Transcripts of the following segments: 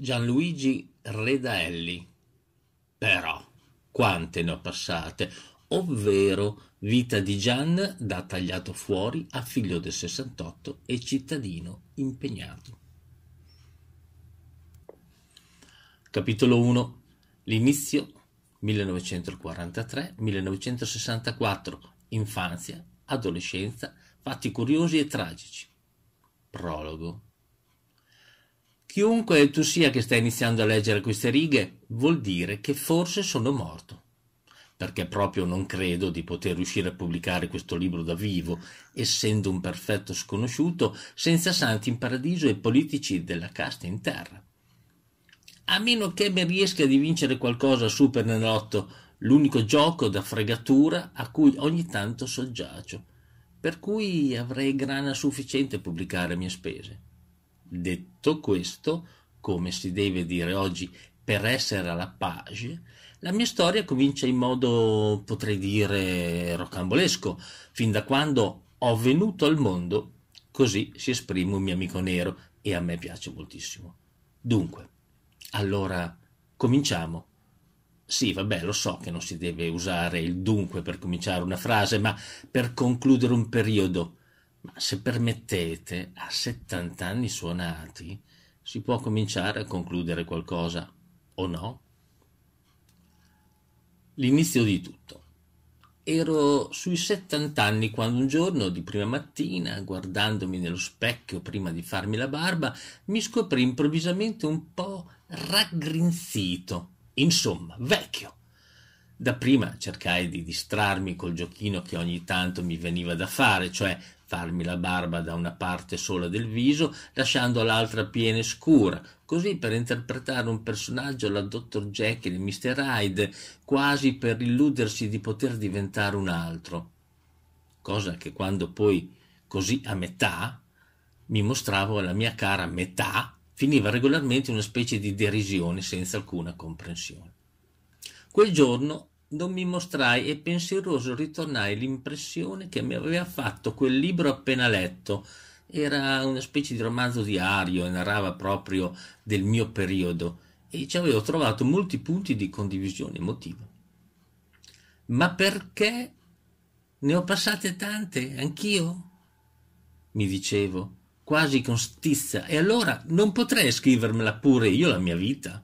Gianluigi Redaelli. Però, quante ne ho passate, ovvero Vita di Gian da tagliato fuori a figlio del 68 e cittadino impegnato. Capitolo 1. L'inizio 1943-1964. Infanzia, adolescenza, fatti curiosi e tragici. Prologo Chiunque tu sia che sta iniziando a leggere queste righe, vuol dire che forse sono morto. Perché proprio non credo di poter riuscire a pubblicare questo libro da vivo, essendo un perfetto sconosciuto, senza santi in paradiso e politici della casta in terra. A meno che mi riesca di vincere qualcosa su Super Nelotto, l'unico gioco da fregatura a cui ogni tanto soggiacio, per cui avrei grana sufficiente a pubblicare a mie spese. Detto questo, come si deve dire oggi per essere alla page, la mia storia comincia in modo, potrei dire, rocambolesco, fin da quando ho venuto al mondo, così si esprime un mio amico nero e a me piace moltissimo. Dunque, allora cominciamo. Sì, vabbè, lo so che non si deve usare il dunque per cominciare una frase, ma per concludere un periodo ma se permettete, a 70 anni suonati si può cominciare a concludere qualcosa, o no? L'inizio di tutto. Ero sui 70 anni quando un giorno di prima mattina, guardandomi nello specchio prima di farmi la barba, mi scoprì improvvisamente un po' raggrinzito, insomma, vecchio. Dapprima cercai di distrarmi col giochino che ogni tanto mi veniva da fare, cioè farmi la barba da una parte sola del viso, lasciando l'altra piena e scura, così per interpretare un personaggio la dottor Jekyll e Mr. Hyde, quasi per illudersi di poter diventare un altro. Cosa che quando poi, così a metà, mi mostravo alla mia cara metà, finiva regolarmente una specie di derisione senza alcuna comprensione. Quel giorno non mi mostrai e pensieroso ritornai l'impressione che mi aveva fatto quel libro appena letto. Era una specie di romanzo diario e narrava proprio del mio periodo e ci avevo trovato molti punti di condivisione emotiva. Ma perché ne ho passate tante, anch'io? mi dicevo, quasi con stizza, e allora non potrei scrivermela pure io la mia vita?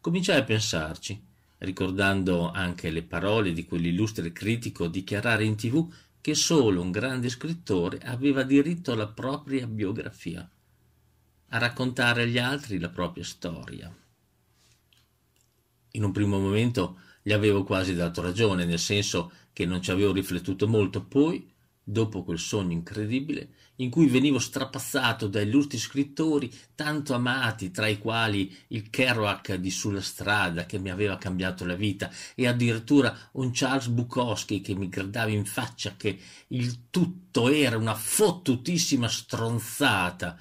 Cominciai a pensarci ricordando anche le parole di quell'illustre critico dichiarare in tv che solo un grande scrittore aveva diritto alla propria biografia, a raccontare agli altri la propria storia. In un primo momento gli avevo quasi dato ragione, nel senso che non ci avevo riflettuto molto, poi dopo quel sogno incredibile in cui venivo strapazzato da illustri scrittori tanto amati, tra i quali il Kerouac di Sulla strada che mi aveva cambiato la vita e addirittura un Charles Bukowski che mi gridava in faccia che il tutto era una fottutissima stronzata.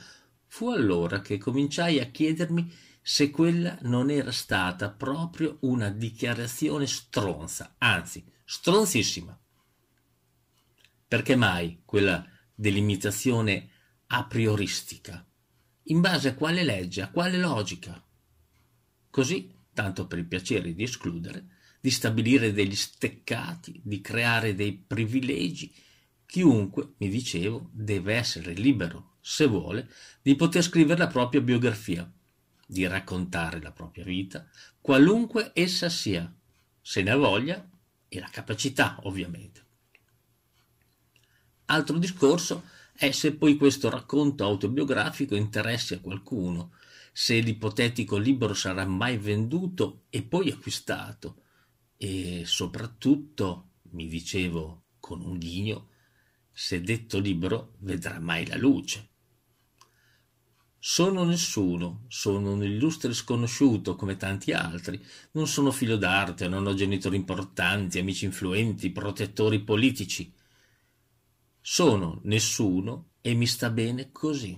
Fu allora che cominciai a chiedermi se quella non era stata proprio una dichiarazione stronza, anzi stronzissima. Perché mai quella delimitazione a prioristica? In base a quale legge, a quale logica? Così, tanto per il piacere di escludere, di stabilire degli steccati, di creare dei privilegi, chiunque, mi dicevo, deve essere libero, se vuole, di poter scrivere la propria biografia, di raccontare la propria vita, qualunque essa sia, se ne ha voglia e la capacità, ovviamente. Altro discorso è se poi questo racconto autobiografico interessi a qualcuno, se l'ipotetico libro sarà mai venduto e poi acquistato e soprattutto, mi dicevo con un ghigno, se detto libro vedrà mai la luce. Sono nessuno, sono un illustre sconosciuto come tanti altri, non sono filo d'arte, non ho genitori importanti, amici influenti, protettori politici. Sono nessuno e mi sta bene così.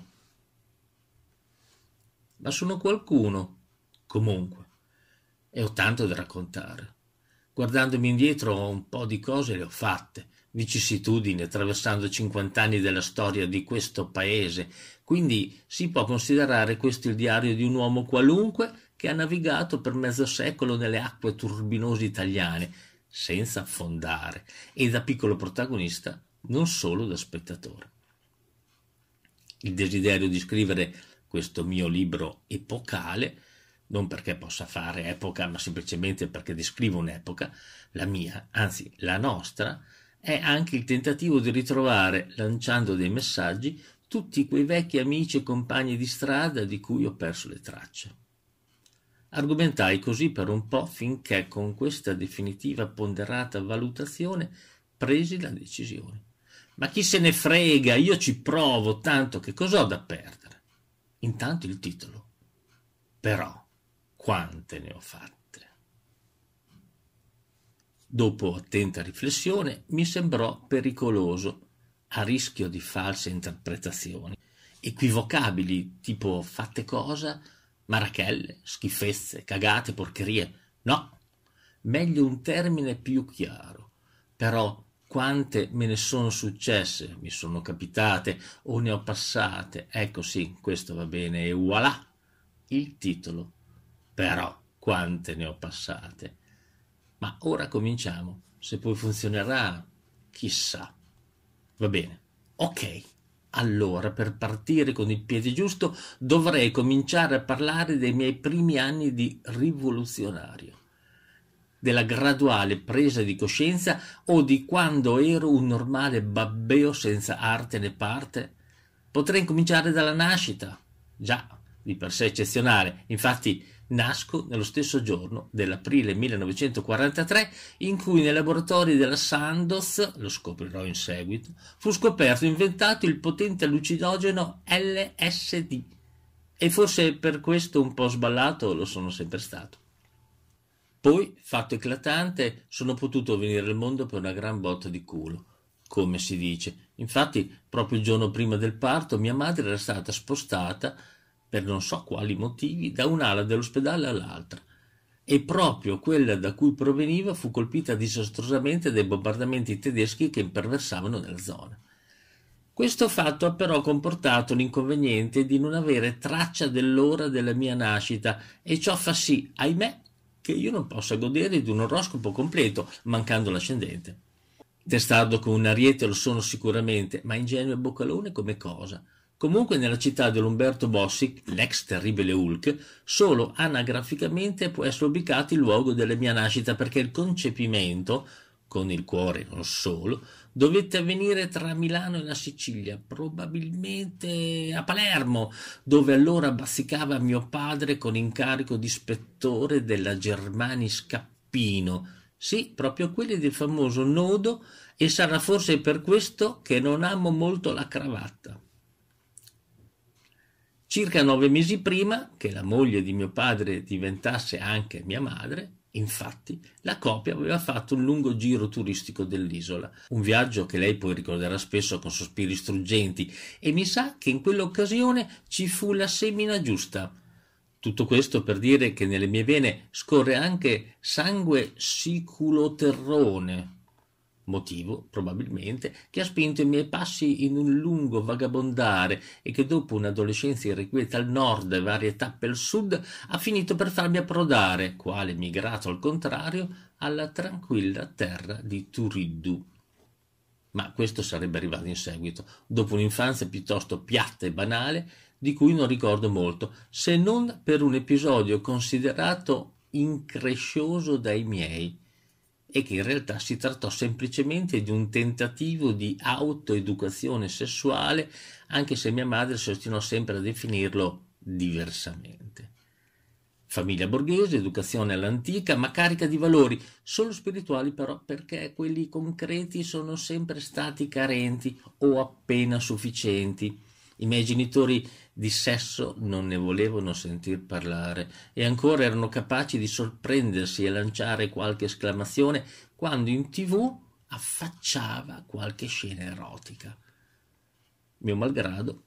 Ma sono qualcuno, comunque, e ho tanto da raccontare. Guardandomi indietro un po' di cose le ho fatte, vicissitudini attraversando 50 anni della storia di questo paese, quindi si può considerare questo il diario di un uomo qualunque che ha navigato per mezzo secolo nelle acque turbinose italiane, senza affondare, e da piccolo protagonista non solo da spettatore. Il desiderio di scrivere questo mio libro epocale, non perché possa fare epoca, ma semplicemente perché descrivo un'epoca, la mia, anzi la nostra, è anche il tentativo di ritrovare, lanciando dei messaggi, tutti quei vecchi amici e compagni di strada di cui ho perso le tracce. Argomentai così per un po' finché con questa definitiva ponderata valutazione presi la decisione. Ma chi se ne frega, io ci provo, tanto che cosa ho da perdere? Intanto il titolo. Però, quante ne ho fatte? Dopo attenta riflessione, mi sembrò pericoloso, a rischio di false interpretazioni, equivocabili, tipo fatte cosa, marachelle, schifezze, cagate, porcherie. No, meglio un termine più chiaro, però quante me ne sono successe, mi sono capitate o ne ho passate. Ecco sì, questo va bene e voilà il titolo. Però quante ne ho passate. Ma ora cominciamo, se poi funzionerà, chissà. Va bene. Ok. Allora, per partire con il piede giusto, dovrei cominciare a parlare dei miei primi anni di rivoluzionario della graduale presa di coscienza o di quando ero un normale babbeo senza arte né parte? Potrei cominciare dalla nascita, già di per sé eccezionale, infatti nasco nello stesso giorno dell'aprile 1943 in cui nei laboratori della Sandoz, lo scoprirò in seguito, fu scoperto e inventato il potente lucidogeno LSD e forse per questo un po' sballato lo sono sempre stato. Poi, fatto eclatante, sono potuto venire al mondo per una gran botta di culo, come si dice. Infatti, proprio il giorno prima del parto, mia madre era stata spostata, per non so quali motivi, da un'ala dell'ospedale all'altra. E proprio quella da cui proveniva fu colpita disastrosamente dai bombardamenti tedeschi che imperversavano nella zona. Questo fatto ha però comportato l'inconveniente di non avere traccia dell'ora della mia nascita e ciò fa sì, ahimè, che io non possa godere di un oroscopo completo, mancando l'ascendente. Testardo come un ariete lo sono sicuramente, ma ingenuo e boccalone come cosa. Comunque nella città dell'Umberto Bossi, l'ex terribile Hulk, solo anagraficamente può essere ubicato il luogo della mia nascita perché il concepimento con il cuore non solo, dovette avvenire tra Milano e la Sicilia, probabilmente a Palermo, dove allora bazzicava mio padre con incarico di ispettore della Germani Scappino. Sì, proprio quelli del famoso nodo, e sarà forse per questo che non amo molto la cravatta. Circa nove mesi prima che la moglie di mio padre diventasse anche mia madre, Infatti, la coppia aveva fatto un lungo giro turistico dell'isola, un viaggio che lei poi ricorderà spesso con sospiri struggenti, e mi sa che in quell'occasione ci fu la semina giusta. Tutto questo per dire che nelle mie vene scorre anche sangue siculoterrone, motivo probabilmente che ha spinto i miei passi in un lungo vagabondare e che dopo un'adolescenza irrequieta al nord e varie tappe al sud ha finito per farmi approdare, quale migrato al contrario, alla tranquilla terra di Turiddu. Ma questo sarebbe arrivato in seguito, dopo un'infanzia piuttosto piatta e banale, di cui non ricordo molto, se non per un episodio considerato increscioso dai miei e che in realtà si trattò semplicemente di un tentativo di autoeducazione sessuale, anche se mia madre si ostinò sempre a definirlo diversamente. Famiglia borghese, educazione all'antica, ma carica di valori, solo spirituali però, perché quelli concreti sono sempre stati carenti o appena sufficienti. I miei genitori di sesso non ne volevano sentir parlare e ancora erano capaci di sorprendersi e lanciare qualche esclamazione quando in tv affacciava qualche scena erotica. Mio malgrado,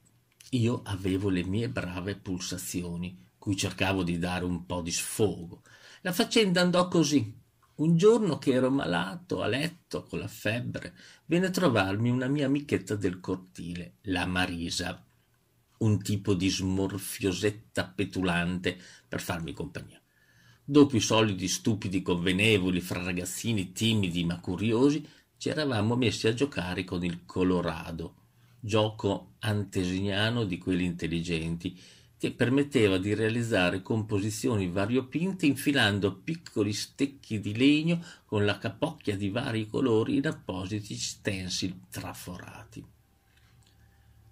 io avevo le mie brave pulsazioni, cui cercavo di dare un po' di sfogo. La faccenda andò così. Un giorno che ero malato, a letto, con la febbre, venne a trovarmi una mia amichetta del cortile, la Marisa un tipo di smorfiosetta petulante per farmi compagnia. Dopo i soliti stupidi convenevoli fra ragazzini timidi ma curiosi, ci eravamo messi a giocare con il Colorado, gioco antesignano di quelli intelligenti, che permetteva di realizzare composizioni variopinte infilando piccoli stecchi di legno con la capocchia di vari colori in appositi stencil traforati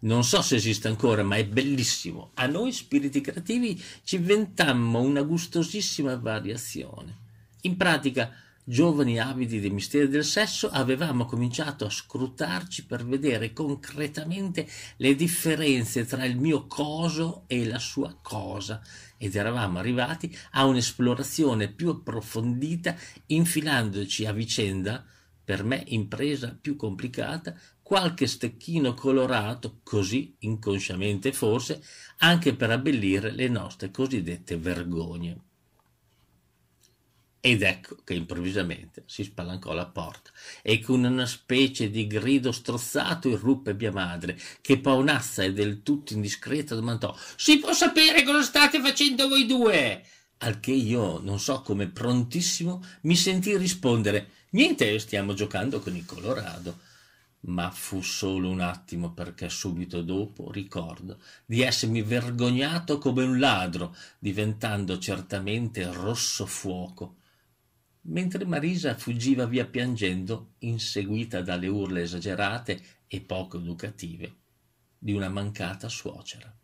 non so se esiste ancora, ma è bellissimo. A noi spiriti creativi ci inventammo una gustosissima variazione. In pratica, giovani avidi dei misteri del sesso, avevamo cominciato a scrutarci per vedere concretamente le differenze tra il mio coso e la sua cosa ed eravamo arrivati a un'esplorazione più approfondita infilandoci a vicenda per me impresa più complicata qualche stecchino colorato, così inconsciamente forse, anche per abbellire le nostre cosiddette vergogne. Ed ecco che improvvisamente si spalancò la porta e con una specie di grido strozzato irruppe mia madre, che paonazza e del tutto indiscreta domandò «Si può sapere cosa state facendo voi due?» Al che io, non so come prontissimo, mi sentì rispondere «Niente, stiamo giocando con il Colorado» ma fu solo un attimo perché subito dopo ricordo di essermi vergognato come un ladro, diventando certamente rosso fuoco, mentre Marisa fuggiva via piangendo, inseguita dalle urle esagerate e poco educative di una mancata suocera.